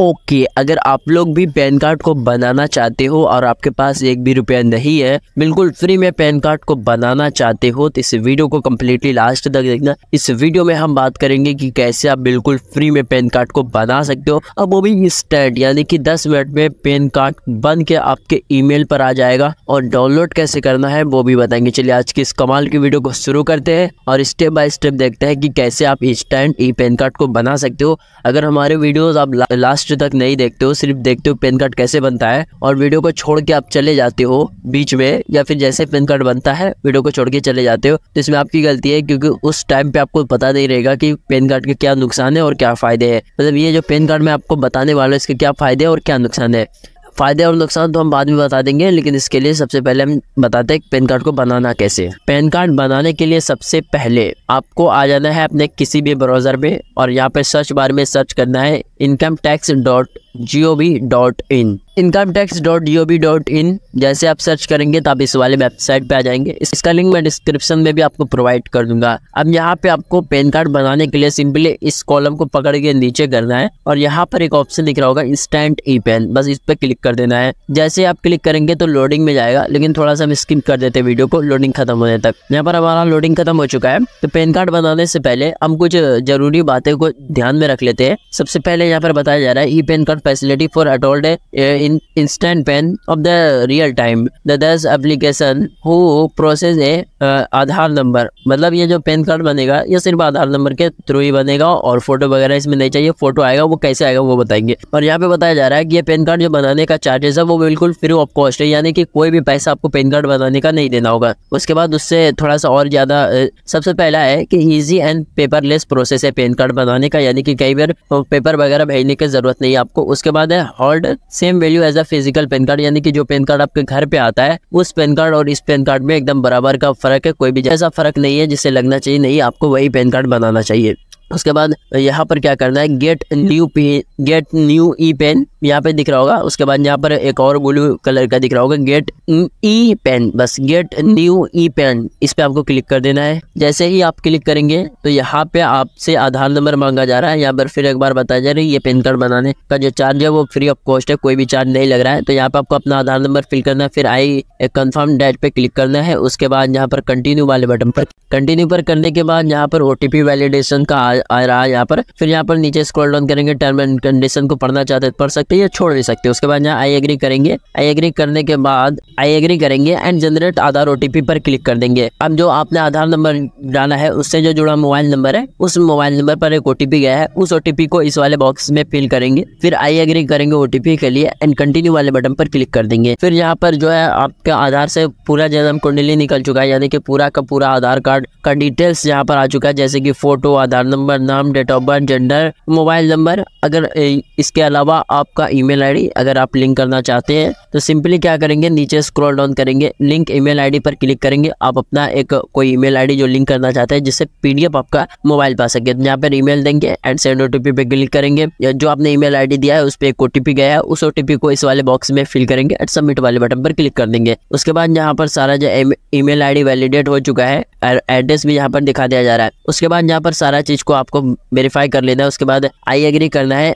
okay अगर आप लोग भी पैन कार्ड को बनाना चाहते हो और आपके पास एक भी रुपया नहीं है बिल्कुल फ्री में पैन कार्ड को बनाना चाहते हो तो इस वीडियो को कम्प्लीटली लास्ट तक देखना इस वीडियो में हम बात करेंगे कि कैसे आप बिल्कुल फ्री में पैन कार्ड को बना सकते हो अब वो भी इंस्टेंट यानी कि दस मिनट में पैन कार्ड बन के आपके ई पर आ जाएगा और डाउनलोड कैसे करना है वो भी बताएंगे चलिए आज की इस कमाल की वीडियो को शुरू करते हैं और स्टेप बाय स्टेप देखते हैं कि कैसे आप इंस्टेंट ई पैन कार्ड को बना सकते हो अगर हमारे वीडियोज आप लास्ट लास्ट तक नहीं देखते हो सिर्फ देखते हो पेन कार्ड कैसे बनता है और वीडियो को छोड़ के आप चले जाते हो बीच में या फिर जैसे पेन कार्ड बनता है वीडियो को छोड़ के चले जाते हो तो इसमें आपकी गलती है क्योंकि उस टाइम पे आपको पता नहीं रहेगा कि पेन कार्ड के क्या नुकसान है और क्या फायदे है मतलब ये जो पेन कार्ड मैं आपको बताने वाला हूँ इसके क्या फायदे और क्या नुकसान है फायदे और नुकसान तो हम बाद में बता देंगे लेकिन इसके लिए सबसे पहले हम बताते हैं पेन कार्ड को बनाना कैसे पैन कार्ड बनाने के लिए सबसे पहले आपको आ जाना है अपने किसी भी ब्राउजर में और यहाँ पे सर्च बार में सर्च करना है income tax dot G O V dot in income tax dot G O V dot in जैसे आप सर्च करेंगे तो आप इस वाले वेबसाइट पे आ जाएंगे इसका लिंक मैं डिस्क्रिप्शन में भी आपको प्रोवाइड कर दूंगा अब यहाँ पे आपको पैन कार्ड बनाने के लिए सिंपली इस कॉलम को पकड़ के नीचे करना है और यहाँ पर एक ऑप्शन दिख रहा होगा इंस्टेंट ई पेन बस इस पर क्लिक कर देना है जैसे आप क्लिक करेंगे तो लोडिंग में जाएगा लेकिन थोड़ा सा हम स्किप कर देते हैं वीडियो को लोडिंग खत्म होने तक यहाँ पर हमारा लोडिंग खत्म हो चुका है तो पैन कार्ड बनाने से पहले हम कुछ जरूरी बातें को ध्यान में रख लेते हैं सबसे पहले यहाँ पर बताया जा रहा है e PAN card facility for adult in instant PAN of the real time the दस application who process a Aadhaar number मतलब ये जो पेन कार्ड बनेगा ये सिर्फ आधार नंबर के थ्रू ही बनेगा और फोटो वगैरह इसमें नहीं चाहिए फोटो आएगा वो कैसे आएगा वो बताएंगे और यहाँ पे बताया जा रहा है कि ये पेन कार्ड जो बनाने का चार्जेस है वो बिल्कुल फ्री ऑफ कॉस्ट है यानी कि कोई भी पैसा आपको पेन कार्ड बनाने का नहीं देना होगा उसके बाद उससे थोड़ा सा और ज़्यादा सबसे पहला है कि ईजी एंड पेपरलेस प्रोसेस है पेन कार्ड बनाने का यानी कि कई बार पेपर वगैरह वगैरह भेजने की ज़रूरत नहीं है आपको उसके बाद है hold same value as a physical PAN card यानी कि जो पैन कार्ड आपके घर पे आता है उस पेन कार्ड और इस पैन कार्ड में एकदम बराबर का फर्क है कोई भी ऐसा फर्क नहीं है जिसे लगना चाहिए नहीं आपको वही पैन कार्ड बनाना चाहिए उसके बाद यहाँ पर क्या करना है गेट न्यू पे गेट न्यू ई पेन यहाँ पे दिख रहा होगा उसके बाद यहाँ पर एक और ब्लू कलर का दिख रहा होगा गेट ई पेन बस गेट न्यू ई पेन इस पर आपको क्लिक कर देना है जैसे ही आप क्लिक करेंगे तो यहाँ पे आपसे आधार नंबर मांगा जा रहा है यहाँ पर फिर एक बार बताया जा रहा है ये पेन कार्ड बनाने का जो चार्ज है वो फ्री ऑफ कॉस्ट है कोई भी चार्ज नहीं लग रहा है तो यहाँ पे आपको अपना आधार नंबर फिल करना है फिर आई कन्फर्म डेट पे क्लिक करना है उसके बाद यहाँ पर कंटिन्यू वाले बटन पर कंटिन्यू पर करने के बाद यहाँ पर ओ वैलिडेशन का आ रहा है यहाँ पर फिर यहाँ पर नीचे स्क्रॉल डाउन करेंगे टर्म एंड कंडीशन को पढ़ना चाहते पढ़ सकते हैं या छोड़ नहीं सकते उसके बाद यहाँ आई एग्री करेंगे आई एग्री करने के बाद आई एग्री करेंगे एंड जनरेट आधार ओटीपी पर क्लिक कर देंगे अब जो आपने आधार नंबर डाला है उससे जो जुड़ा मोबाइल नंबर है उस मोबाइल नंबर पर एक ओटीपी गया है उस ओटीपी को इस वाले बॉक्स में फिल करेंगे फिर आई एग्री करेंगे ओटीपी के लिए एंड कंटिन्यू वाले बटन पर क्लिक कर देंगे फिर यहाँ पर जो है आपका आधार से पूरा जन्म कुंडली निकल चुका है यानी कि पूरा का पूरा आधार कार्ड का डिटेल्स यहाँ पर आ चुका है जैसे कि फोटो आधार नंबर नंबर नाम date of birth gender mobile number अगर इसके अलावा आपका ईमेल आईडी अगर आप लिंक करना चाहते हैं तो सिंपली क्या करेंगे नीचे स्क्रॉल डाउन करेंगे लिंक ईमेल आईडी पर क्लिक करेंगे आप अपना एक कोई ईमेल आईडी जो लिंक करना चाहते हैं जिससे पीडीएफ आपका मोबाइल पा सके तो यहाँ पर ई देंगे एंड सेंड ओटीपी पे क्लिक करेंगे जो आपने ईमेल मेल दिया है उस पर एक ओटीपी गया है उस ओटीपी को इस वाले बॉक्स में फिल करेंगे एंड सबमिट वाले बटन पर क्लिक कर देंगे उसके बाद यहाँ पर सारा जो ई मेल वैलिडेट हो चुका है एड्रेस भी यहाँ पर दिखा दिया जा रहा है उसके बाद यहाँ पर सारा चीज को आपको वेरीफाई कर लेना है उसके बाद आई एग्री करना है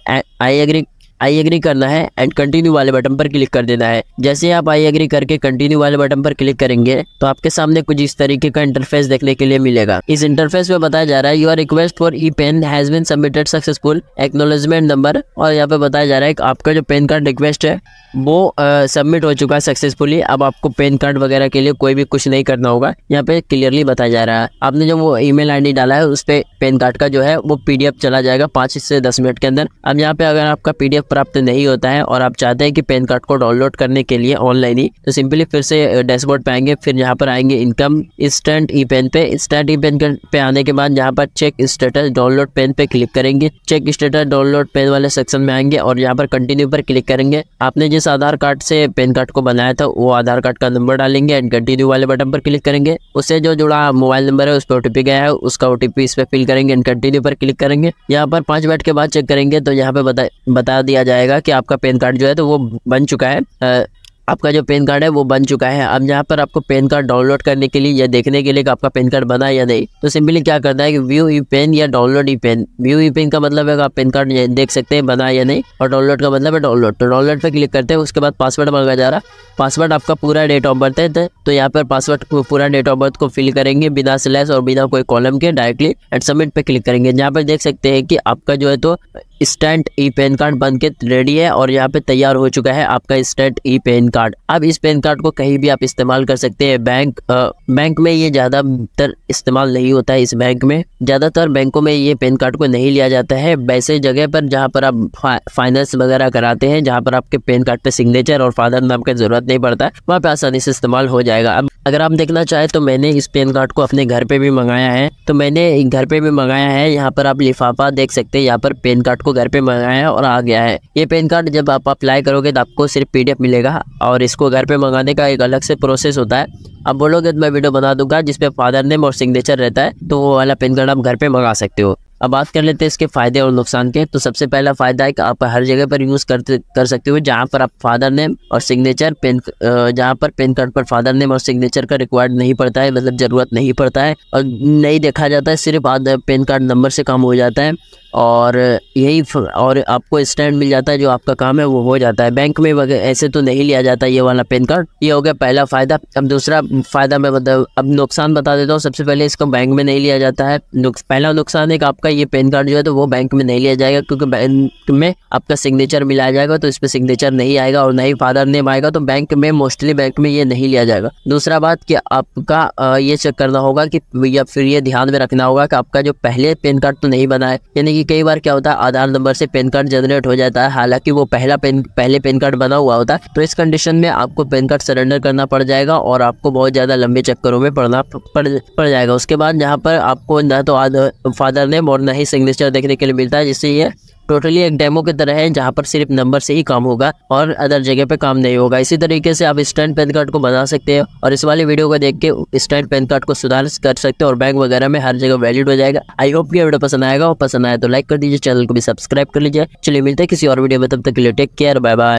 आई एग्री आई एग्री करना है एंड कंटिन्यू वाले बटन पर क्लिक कर देना है जैसे आप आई एग्री करके कंटिन्यू वाले बटन पर क्लिक करेंगे तो आपके सामने कुछ इस तरीके का इंटरफेस देखने के लिए मिलेगा इस इंटरफेस में बताया जा रहा है your request for e PAN has been submitted successful acknowledgement number और यहाँ पे बताया जा रहा है आपका जो पेन कार्ड रिक्वेस्ट है वो सबमिट हो चुका है सक्सेसफुली अब आपको पेन कार्ड वगैरह के लिए कोई भी कुछ नहीं करना होगा यहाँ पे क्लियरली बताया जा रहा है आपने जो वो ईमेल आईडी डाला है उस पर पेन कार्ड का जो है वो पीडीएफ चला जाएगा पाँच से दस मिनट के अंदर अब यहाँ पे अगर आपका पीडीएफ प्राप्त नहीं होता है और आप चाहते हैं कि पैन कार्ड को डाउनलोड करने के लिए ऑनलाइन ही तो सिंपली फिर से डैशबोर्ड पे आएंगे फिर यहाँ पर आएंगे इनकम इंस्टेंट ई पेन पे इंस्टेंट ई पेन पे आने के बाद यहाँ पर चेक स्टेटस डाउनलोड पेन पे क्लिक करेंगे चेक स्टेटस डाउनलोड पेन वाले सेक्शन में आएंगे और यहाँ पर कंटिन्यू पर क्लिक करेंगे आपने जिस आधार कार्ड से पेन कार्ड को बनाया था वो आधार कार्ड का नंबर डालेंगे एंड कंटिन्यू वाले बटन पर क्लिक करेंगे उससे जो जुड़ा मोबाइल नंबर है उस पर ओटीपी गया है उसका ओटीपी इस पर फिल करेंगे एंड कंटिन्यू पर क्लिक करेंगे यहाँ पर पांच मिनट के बाद चेक करेंगे तो यहाँ पे बता बता दिया दिया जाएगा कि आपका पेन कार्ड जो है तो वो बन चुका है आपका जो पेन कार्ड है वो बन चुका है अब यहाँ पर आपको पेन कार्ड डाउनलोड करने के लिए या देखने के लिए कि आपका पेन कार्ड बना है या नहीं तो सिंपली क्या करना है कि व्यू ई पेन या download e PAN view e PAN का मतलब है कि आप पेन कार्ड देख सकते हैं बना है या नहीं और डाउनलोड का मतलब है डाउनलोड तो डाउनलोड पर क्लिक करते हैं उसके बाद पासवर्ड मांगा जा रहा पासवर्ड आपका पूरा डेट ऑफ बर्थ है तो, तो यहाँ पर पासवर्ड पूरा डेट ऑफ बर्थ को फिल करेंगे बिना स्लैस और बिना कोई कॉलम के डायरेक्टली एंड सबमिट पर क्लिक करेंगे जहाँ पर देख सकते हैं कि आपका जो है तो स्टैंड ई पैन कार्ड बन के रेडी है और यहाँ पे तैयार हो चुका है आपका स्टैंड ई पैन कार्ड अब इस पैन कार्ड को कहीं भी आप इस्तेमाल कर सकते हैं बैंक आ, बैंक में ये ज़्यादातर इस्तेमाल नहीं होता है इस बैंक में ज़्यादातर बैंकों में ये पैन कार्ड को नहीं लिया जाता है वैसे जगह पर जहाँ पर आप फा, फाइनेंस वगैरह कराते हैं जहाँ पर आपके पैन कार्ड पर सिग्नेचर और फादर नाम की ज़रूरत नहीं पड़ता वहाँ पर आसानी से इस्तेमाल हो जाएगा अब अगर आप देखना चाहें तो मैंने इस पैन कार्ड को अपने घर पर भी मंगाया है तो मैंने घर पर भी मंगाया है यहाँ पर आप लिफाफा देख सकते हैं यहाँ पर पैन कार्ड को घर पे मंगाया और आ गया है ये पेन कार्ड जब आप अप्लाई करोगे तो आपको सिर्फ पीडीएफ मिलेगा और इसको घर पे मंगाने का एक अलग से प्रोसेस होता है आप बोलोगे तो मैं वीडियो बना दूंगा जिसमें फादर नेम और सिग्नेचर रहता है तो वो वाला पेन कार्ड आप घर पर मंगा सकते हो अब बात कर लेते हैं इसके फ़ायदे और नुकसान के तो सबसे पहला फ़ायदा है कि आप हर जगह पर यूज़ कर कर सकते हो जहाँ पर आप फादर नेम और सिग्नेचर पेन जहाँ पर पेन कार्ड पर फादर नेम और सिग्नेचर का रिक्वायर्ड नहीं पड़ता है मतलब ज़रूरत नहीं पड़ता है और नहीं देखा जाता है सिर्फ पेन कार्ड नंबर से काम हो जाता है और यही और आपको स्टैंड मिल जाता है जो आपका काम है वो हो जाता है बैंक में ऐसे तो नहीं लिया जाता ये वाला पेन कार्ड ये हो गया पहला फ़ायदा अब दूसरा फ़ायदा मैं मतलब अब नुकसान बता देता हूँ सबसे पहले इसको बैंक में नहीं लिया जाता है नुक्स, पहला नुकसान है कि आपका ये पेन कार्ड जो है तो वो बैंक में नहीं लिया जाएगा क्योंकि बैंक में आपका सिग्नेचर मिलाया जाएगा तो इस पर सिग्नेचर नहीं आएगा और ना ही फादर नेम आएगा तो बैंक में मोस्टली बैंक में ये नहीं लिया जाएगा दूसरा बात कि आपका ये चेक करना होगा कि या फिर ये ध्यान में रखना होगा कि आपका जो पहले पेन कार्ड तो नहीं बना है यानी कि क्योंकि कई बार क्या होता है आधार नंबर से पैन कार्ड जनरेट हो जाता है हालांकि वो पहला पेन पहले पैन कार्ड बना हुआ होता है तो इस कंडीशन में आपको पैन कार्ड सरेंडर करना पड़ जाएगा और आपको बहुत ज़्यादा लंबे चक्करों में पड़ना पड़ पड़ जाएगा उसके बाद यहाँ पर आपको न तो फादर नेम और न ही सिग्नेचर देखने के लिए मिलता है जिससे ये टोटली एक डेमो की तरह है जहाँ पर सिर्फ नंबर से ही काम होगा और अदर जगह पे काम नहीं होगा इसी तरीके से आप स्टैंड पैन कार्ड को बना सकते हैं और इस वाले वीडियो को देख के स्टैंड पैन कार्ड को सुधार कर सकते हो और बैंक वगैरह में हर जगह वैलिड हो जाएगा आई होप ये वीडियो पसंद आएगा और पसंद आया तो लाइक कर दीजिए चैनल को भी सब्सक्राइब कर लीजिए चलिए मिलते हैं किसी और वीडियो में तब तक के लिए टेक केयर बाय बाय